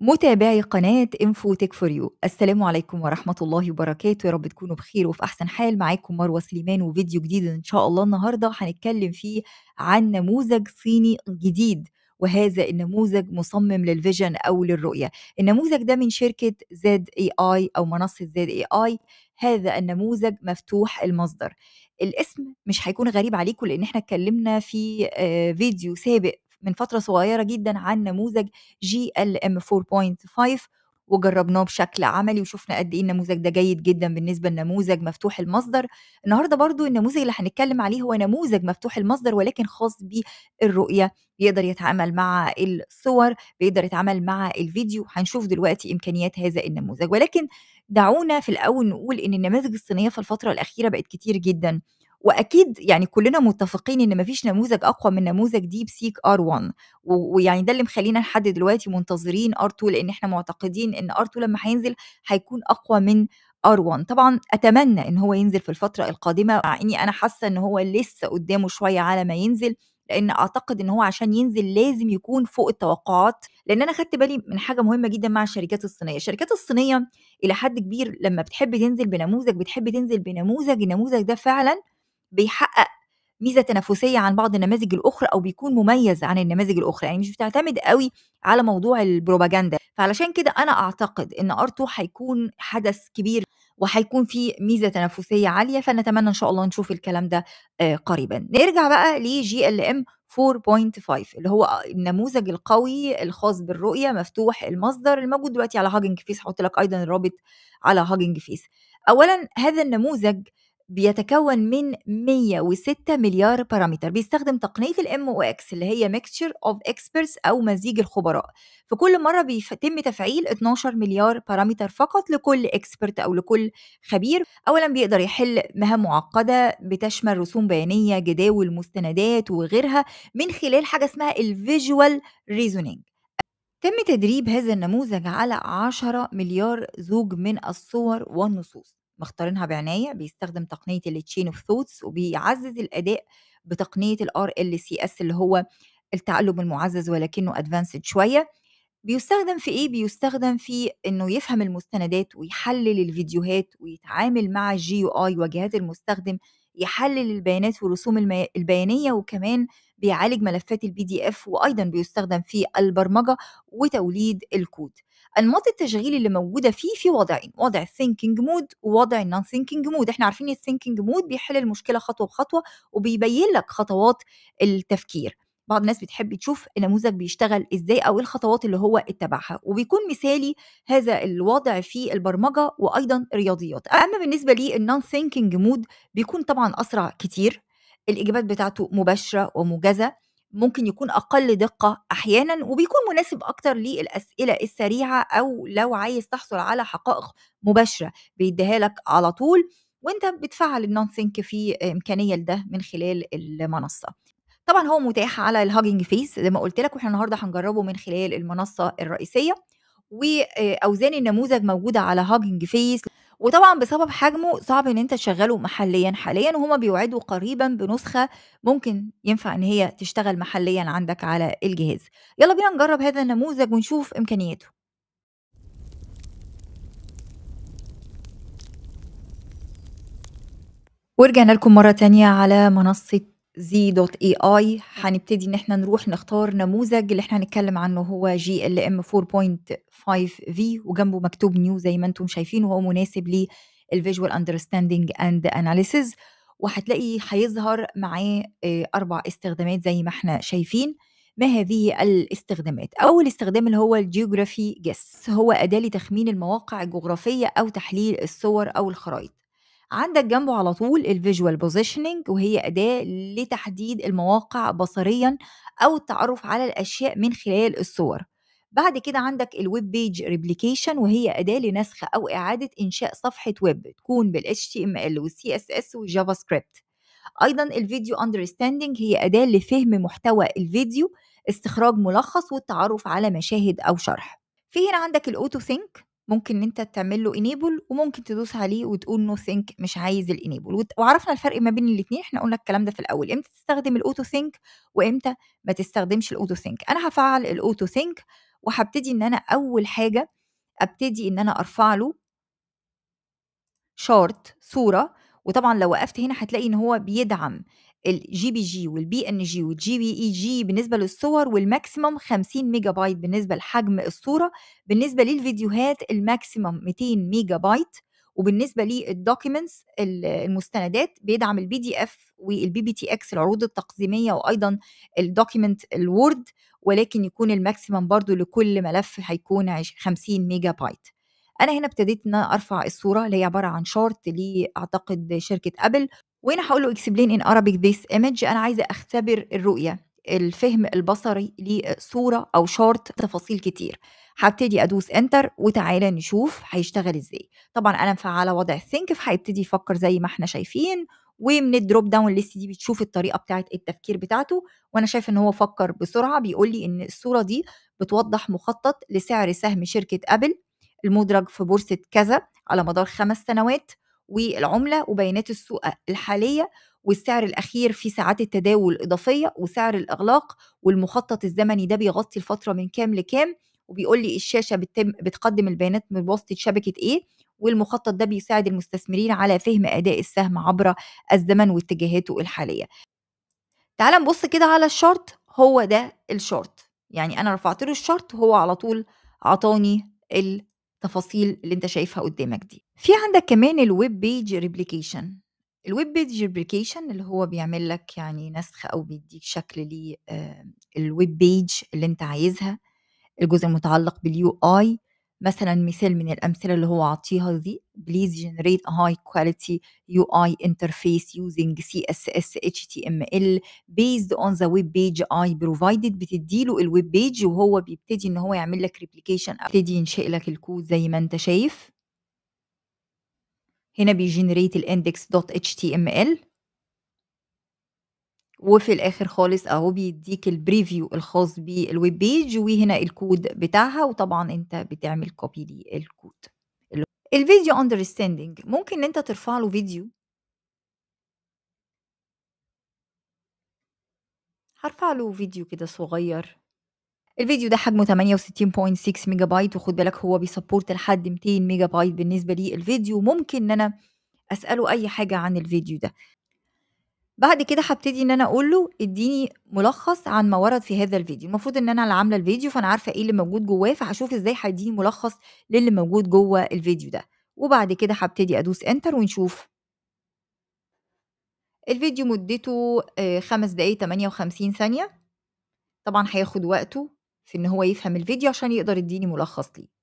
متابعي قناة انفو تيك فور يو السلام عليكم ورحمة الله وبركاته يا رب تكونوا بخير وفي أحسن حال معاكم مروة سليمان وفيديو جديد إن شاء الله النهاردة هنتكلم فيه عن نموذج صيني جديد وهذا النموذج مصمم للفيجن أو للرؤية النموذج ده من شركة زد اي اي أو منصة زد اي اي هذا النموذج مفتوح المصدر الاسم مش هيكون غريب عليكم لان احنا اتكلمنا في آه، فيديو سابق من فترة صغيرة جدا عن نموذج جي ال ام 4.5 وجربناه بشكل عملي وشفنا قد ايه النموذج ده جيد جدا بالنسبه لنموذج مفتوح المصدر النهارده برضو النموذج اللي هنتكلم عليه هو نموذج مفتوح المصدر ولكن خاص بالرؤيه بيقدر يتعامل مع الصور بيقدر يتعامل مع الفيديو هنشوف دلوقتي امكانيات هذا النموذج ولكن دعونا في الاول نقول ان النماذج الصينيه في الفتره الاخيره بقت كتير جدا واكيد يعني كلنا متفقين ان مفيش نموذج اقوى من نموذج ديب سيك ار 1 ويعني ده اللي مخلينا لحد دلوقتي منتظرين ار 2 لان احنا معتقدين ان ار 2 لما هينزل هيكون اقوى من ار 1 طبعا اتمنى ان هو ينزل في الفتره القادمه مع اني انا حاسه ان هو لسه قدامه شويه على ما ينزل لان اعتقد ان هو عشان ينزل لازم يكون فوق التوقعات لان انا خدت بالي من حاجه مهمه جدا مع الشركات الصينيه الشركات الصينيه الى حد كبير لما بتحب تنزل بنموذج بتحب تنزل بنموذج النموذج ده فعلا بيحقق ميزه تنافسيه عن بعض النماذج الاخرى او بيكون مميز عن النماذج الاخرى يعني مش بتعتمد قوي على موضوع البروباجندا فعلشان كده انا اعتقد ان ار تو هيكون حدث كبير وهيكون في ميزه تنافسيه عاليه فنتمنى ان شاء الله نشوف الكلام ده آه، قريبا نرجع بقى لجي ال ام 4.5 اللي هو النموذج القوي الخاص بالرؤيه مفتوح المصدر الموجود دلوقتي على هاجنج فيس هحط لك ايضا الرابط على هاجنج فيس اولا هذا النموذج بيتكون من 106 مليار بارامتر بيستخدم تقنية الام او اكس اللي هي ميكتشر اوف اكسبرتس او مزيج الخبراء في كل مرة بيتم تفعيل 12 مليار بارامتر فقط لكل اكسبرت او لكل خبير اولا بيقدر يحل مهام معقدة بتشمل رسوم بيانية جداول مستندات وغيرها من خلال حاجة اسمها الفيجوال ريزونينج تم تدريب هذا النموذج على 10 مليار زوج من الصور والنصوص مختارينها بعناية بيستخدم تقنية التشين اوف ثوتس وبيعزز الأداء بتقنية الار ال سي اس اللي هو التعلم المعزز ولكنه ادفانسد شوية بيستخدم في ايه بيستخدم في انه يفهم المستندات ويحلل الفيديوهات ويتعامل مع الجي يو اي وجهات المستخدم يحلل البيانات والرسوم البيانيه وكمان بيعالج ملفات البي دي اف وايضا بيستخدم في البرمجه وتوليد الكود انماط التشغيل اللي موجوده فيه في وضعين وضع ثينكينج مود ووضع نون ثينكينج مود احنا عارفين الثينكينج مود بيحل المشكله خطوه بخطوه وبيبين لك خطوات التفكير بعض الناس بتحب تشوف النموذج بيشتغل ازاي او إيه الخطوات اللي هو اتبعها وبيكون مثالي هذا الوضع في البرمجه وايضا الرياضيات اما بالنسبه لي النون ثينكينج مود بيكون طبعا اسرع كتير الاجابات بتاعته مباشره وموجزه ممكن يكون أقل دقة أحيانا وبيكون مناسب أكتر للأسئلة السريعة أو لو عايز تحصل على حقائق مباشرة بيديها لك على طول وانت بتفعل النون ثينك في امكانيه لده من خلال المنصه طبعا هو متاح على الهاجنج فيس زي ما قلت لك واحنا النهارده هنجربه من خلال المنصه الرئيسيه واوزان النموذج موجوده على هاجينج فيس وطبعًا بسبب حجمه صعب إن أنت تشغّله محليًا حاليًا، وهُم بيوعدوا قريبًا بنسخة ممكن ينفع إن هي تشتغل محليًا عندك على الجهاز. يلا بينا نجرّب هذا النموذج ونشوف إمكانياته. ورجعنا لكم مرة تانية على منصة زي دوت اي اي هنبتدي ان احنا نروح نختار نموذج اللي احنا هنتكلم عنه هو جي ال ام 45 في وجنبه مكتوب نيو زي ما انتم شايفين وهو مناسب للفيجوال اندرستاندينج اند اناليسز وهتلاقي هيظهر معاه آه، اربع استخدامات زي ما احنا شايفين ما هذه الاستخدامات اول استخدام اللي هو الجيوغرافي جس هو اداه لتخمين المواقع الجغرافيه او تحليل الصور او الخرائط عندك جنبه على طول الفيجوال بوزيشننج وهي أداة لتحديد المواقع بصريا أو التعرف على الأشياء من خلال الصور بعد كده عندك الويب بيج ريبليكيشن وهي أداة لنسخ أو إعادة إنشاء صفحة ويب تكون بال HTML وال CSS والجافا سكريبت أيضا الفيديو أندرستاندينج هي أداة لفهم محتوى الفيديو استخراج ملخص والتعرف على مشاهد أو شرح في هنا عندك الأوتو ثينك ممكن إن أنت تعمل له انيبل وممكن تدوس عليه وتقول نو ثينك مش عايز الانيبل وعرفنا الفرق ما بين الاثنين احنا قلنا الكلام ده في الأول امتى تستخدم الأوتو ثينك وامتى ما تستخدمش الأوتو ثينك أنا هفعل الأوتو ثينك وهبتدي إن أنا أول حاجة ابتدي ان انا ارفع له شارت صوره وطبعا لو وقفت هنا هتلاقي ان هو بيدعم الجي بي جي والبي ان جي والجي بي اي جي بالنسبه للصور والماكسيمم 50 ميجا بايت بالنسبه لحجم الصوره بالنسبه للفيديوهات الماكسيمم 200 ميجا بايت وبالنسبه للدوكيومنتس المستندات بيدعم البي دي اف والبي بي تي اكس العروض التقديميه وايضا الدوكيمنت الوورد ولكن يكون الماكسيمم برضو لكل ملف هيكون 50 ميجا بايت انا هنا ابتديت ان ارفع الصوره اللي هي عباره عن شورت لاعتقد شركه ابل وهنا هقول له اكسبلين ان ارابيك ذيس ايمج انا عايزه اختبر الرؤيه الفهم البصري لصوره او شارت تفاصيل كتير هبتدي ادوس انتر وتعالى نشوف هيشتغل ازاي طبعا انا مفعله وضع ثينك فهيبتدي يفكر زي ما احنا شايفين ومن الدروب داون ليست دي بتشوف الطريقه بتاعه التفكير بتاعته وانا شايف ان هو فكر بسرعه بيقول لي ان الصوره دي بتوضح مخطط لسعر سهم شركه ابل المدرج في بورصه كذا على مدار خمس سنوات والعملة وبيانات السوق الحالية والسعر الأخير في ساعات التداول الإضافية وسعر الإغلاق والمخطط الزمني ده بيغطي الفترة من كام لكام وبيقول لي الشاشة بتم بتقدم البيانات من بواسطة شبكة إيه والمخطط ده بيساعد المستثمرين على فهم أداء السهم عبر الزمن واتجاهاته الحالية تعال نبص كده على الشارت هو ده الشارت يعني أنا رفعت له الشارت هو على طول عطاني التفاصيل اللي انت شايفها قدامك دي في عندك كمان الويب بيج ريبليكيشن الويب بيج ريبليكيشن اللي هو بيعمل لك يعني نسخ أو بيدّيك شكل ل آآ آه، الweb اللي أنت عايزها، الجزء المتعلّق باليو اي مثلًا مثال من الأمثلة اللي هو عطيها دي بليز جنريت هاي كواليتي يو اي انترفيس يوزنج سي اس اس اتش تي ام ال بيزد اون ذا ويب بيج اي بروفايدد بتدّي له الويب بيج وهو بيبتدي إن هو يعمل لك ريبليكيشن أو يبتدي ينشئ لك الكود زي ما أنت شايف. هنا بيجنريت الاندكس دوت اتش تي ام ال وفي الاخر خالص اهو بيديك البريفيو الخاص بالويب بيج وهنا الكود بتاعها وطبعا انت بتعمل كوبي للكود الفيديو اندرستاندينج ممكن ان انت ترفع له فيديو هرفع له فيديو كده صغير الفيديو ده حجمه 68.6 ميجا بايت وخد بالك هو بيسبورت لحد 200 ميجا بايت بالنسبة لي الفيديو ممكن ان انا اسأله اي حاجة عن الفيديو ده بعد كده هبتدي ان انا اقول له اديني ملخص عن ما ورد في هذا الفيديو المفروض ان انا اللي عامله الفيديو فانا عارفه ايه اللي موجود جواه فهشوف ازاي هيديني ملخص للي موجود جوه الفيديو ده وبعد كده هبتدي ادوس انتر ونشوف الفيديو مدته آه، خمس دقايق 58 ثانيه طبعا هياخد وقته في إن هو يفهم الفيديو عشان يقدر يديني ملخص ليه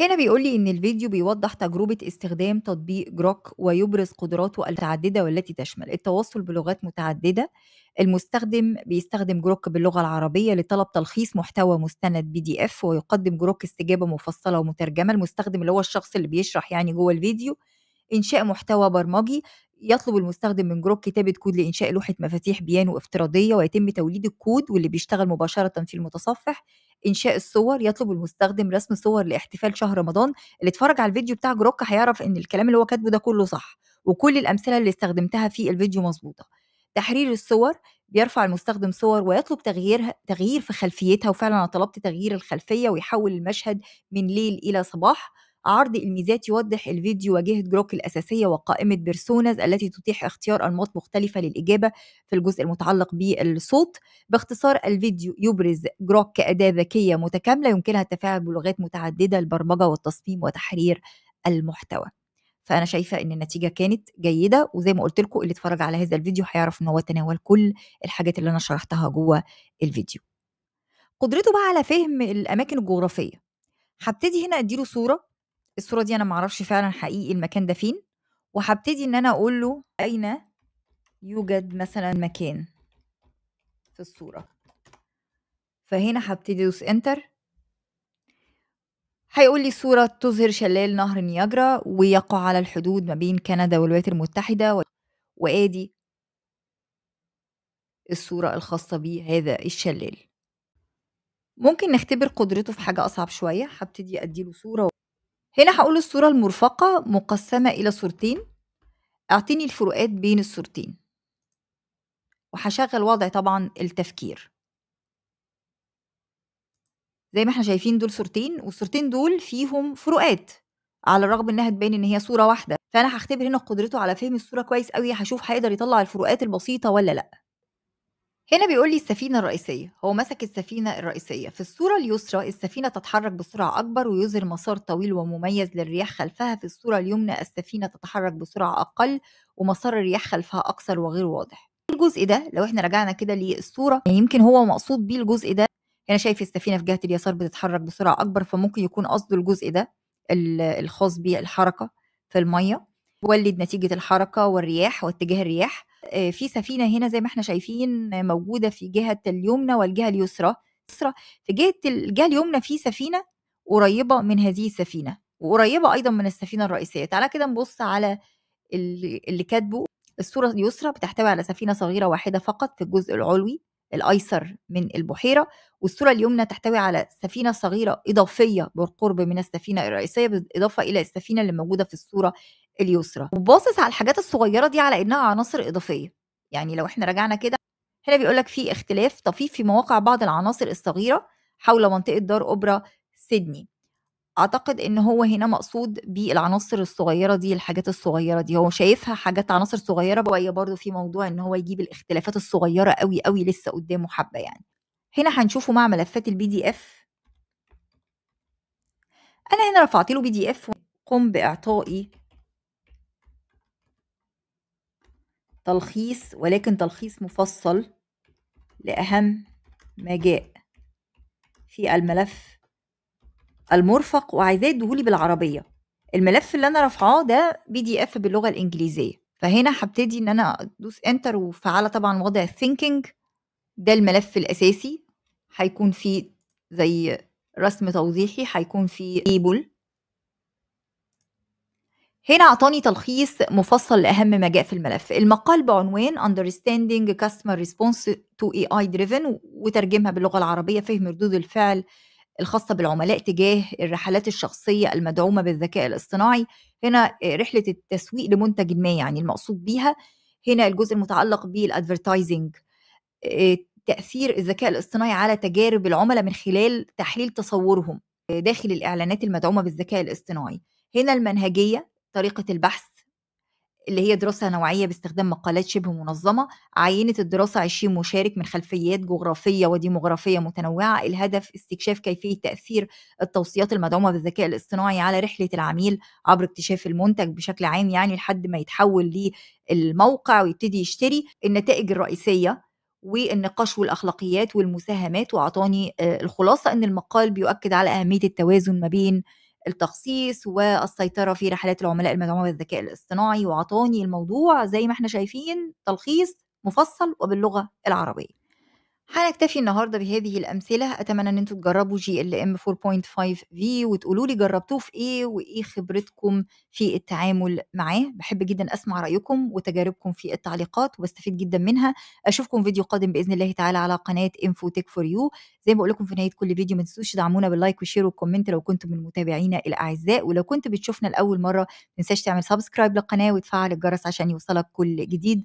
هنا بيقول لي إن الفيديو بيوضح تجربة استخدام تطبيق جروك ويبرز قدراته المتعددة والتي تشمل التواصل بلغات متعددة المستخدم بيستخدم جروك باللغة العربية لطلب تلخيص محتوى مستند بي دي اف ويقدم جروك استجابة مفصلة ومترجمة المستخدم اللي هو الشخص اللي بيشرح يعني جوه الفيديو إنشاء محتوى برمجي يطلب المستخدم من جروب كتابة كود لإنشاء لوحة مفاتيح بيانو افتراضية ويتم توليد الكود واللي بيشتغل مباشرة في المتصفح إنشاء الصور يطلب المستخدم رسم صور لاحتفال شهر رمضان اللي اتفرج على الفيديو بتاع جروك هيعرف إن الكلام اللي هو كاتبه ده كله صح وكل الأمثلة اللي استخدمتها في الفيديو مظبوطة تحرير الصور بيرفع المستخدم صور ويطلب تغييرها تغيير في خلفيتها وفعلا انا طلبت تغيير الخلفيه ويحول المشهد من ليل الى صباح عرض الميزات يوضح الفيديو واجهة جروك الأساسية وقائمة بيرسونز التي تتيح اختيار أنماط مختلفة للإجابة في الجزء المتعلق بالصوت باختصار الفيديو يبرز جروك كأداة ذكية متكاملة يمكنها التفاعل بلغات متعددة البرمجة والتصميم وتحرير المحتوى فانا شايفه ان النتيجه كانت جيده وزي ما قلت لكم اللي اتفرج على هذا الفيديو هيعرف ان هو تناول كل الحاجات اللي انا شرحتها جوه الفيديو قدرته بقى على فهم الاماكن الجغرافيه هبتدي هنا اديله صوره الصوره دي انا معرفش فعلا حقيقي المكان ده فين وهبتدي ان انا اقول له اين يوجد مثلا مكان في الصوره فهنا هبتدي ادوس انتر هيقول لي الصورة تظهر شلال نهر نياجرا ويقع على الحدود ما بين كندا والولايات المتحدة و... وآدي الصورة الخاصة بهذا الشلال ممكن نختبر قدرته في حاجة أصعب شوية هبتدي أديله صورة هنا هقول الصورة المرفقة مقسمة إلى صورتين اعطيني الفروقات بين الصورتين وهشغل وضع طبعا التفكير زي ما احنا شايفين دول صورتين والصورتين دول فيهم فروقات على الرغم انها تبان ان هي صوره واحده فانا هختبر هنا قدرته على فهم الصوره كويس قوي هشوف هيقدر يطلع الفروقات البسيطه ولا لا هنا بيقول لي السفينة الرئيسية هو مسك السفينة الرئيسية في الصورة اليسرى السفينة تتحرك بسرعة أكبر ويظهر مسار طويل ومميز للرياح خلفها في الصورة اليمنى السفينة تتحرك بسرعة أقل ومسار الرياح خلفها أقصر وغير واضح الجزء ده لو احنا رجعنا كده للصورة يعني يمكن هو مقصود بيه الجزء ده هنا شايف السفينة في جهة اليسار بتتحرك بسرعة أكبر فممكن يكون قصده الجزء ده الخاص بالحركة في المية ولد نتيجة الحركة والرياح واتجاه الرياح آه، في سفينه هنا زي ما احنا شايفين موجوده في جهه اليمنى والجهه اليسرى في جهه الجهه اليمنى في سفينه قريبه من هذه السفينه وقريبه ايضا من السفينه الرئيسيه تعالى كده نبص على اللي كاتبه الصورة اليسرى بتحتوي على سفينة صغيرة واحدة فقط في الجزء العلوي الايسر من البحيره والصوره اليمنى تحتوي على سفينه صغيره اضافيه بالقرب من السفينه الرئيسيه بالاضافه الى السفينه اللي موجوده في الصوره اليسرى وباصص على الحاجات الصغيره دي على انها عناصر اضافيه يعني لو احنا رجعنا كده هنا بيقول لك في اختلاف طفيف في مواقع بعض العناصر الصغيره حول منطقه دار اوبرا سيدني اعتقد ان هو هنا مقصود بالعناصر الصغيره دي الحاجات الصغيره دي هو شايفها حاجات عناصر صغيره وهي برضه في موضوع ان هو يجيب الاختلافات الصغيره قوي قوي لسه قدامه حبه يعني هنا هنشوفه مع ملفات البي دي اف انا هنا رفعت له بي دي اف قم باعطائي تلخيص ولكن تلخيص مفصل لاهم ما جاء في الملف المرفق وعايزاه يديهولي بالعربيه الملف اللي انا رافعاه ده بي دي اف باللغه الانجليزيه فهنا هبتدي ان انا ادوس انتر وفعاله طبعا وضع ثينكينج ده الملف الاساسي هيكون فيه زي رسم توضيحي هيكون فيه ايبل هنا اعطاني تلخيص مفصل لاهم ما جاء في الملف المقال بعنوان Understanding Customer Response to AI Driven وترجمها باللغة العربية فهم ردود الفعل الخاصة بالعملاء تجاه الرحلات الشخصية المدعومة بالذكاء الاصطناعي هنا آه، رحلة التسويق لمنتج ما يعني المقصود بيها هنا الجزء المتعلق بالادفرتايزنج آه، تأثير الذكاء الاصطناعي على تجارب العملاء من خلال تحليل تصورهم آه، داخل الإعلانات المدعومة بالذكاء الاصطناعي هنا المنهجية طريقة البحث اللي هي دراسة نوعية باستخدام مقالات شبه منظمة عينة الدراسة 20 مشارك من خلفيات جغرافية وديموغرافية متنوعة الهدف استكشاف كيفية تأثير التوصيات المدعومة بالذكاء الاصطناعي على رحلة العميل عبر اكتشاف المنتج بشكل عام يعني لحد ما يتحول للموقع ويبتدي يشتري النتائج الرئيسية والنقاش والاخلاقيات والمساهمات واعطاني آه، الخلاصه ان المقال بيؤكد على اهميه التوازن ما بين التخصيص والسيطره في رحلات العملاء المدعومه بالذكاء الاصطناعي وعطاني الموضوع زي ما احنا شايفين تلخيص مفصل وباللغه العربيه هنكتفي النهارده بهذه الامثله اتمنى ان انتم تجربوا جي ال ام 4.5 في وتقولوا لي جربتوه في ايه وايه خبرتكم في التعامل معاه بحب جدا اسمع رايكم وتجاربكم في التعليقات وبستفيد جدا منها اشوفكم فيديو قادم باذن الله تعالى على قناه انفو تيك فور يو زي ما بقول لكم في نهايه كل فيديو ما تنسوش تدعمونا باللايك وشير والكومنت لو كنتم من متابعينا الاعزاء ولو كنت بتشوفنا لاول مره ما تنساش تعمل سبسكرايب للقناه وتفعل الجرس عشان يوصلك كل جديد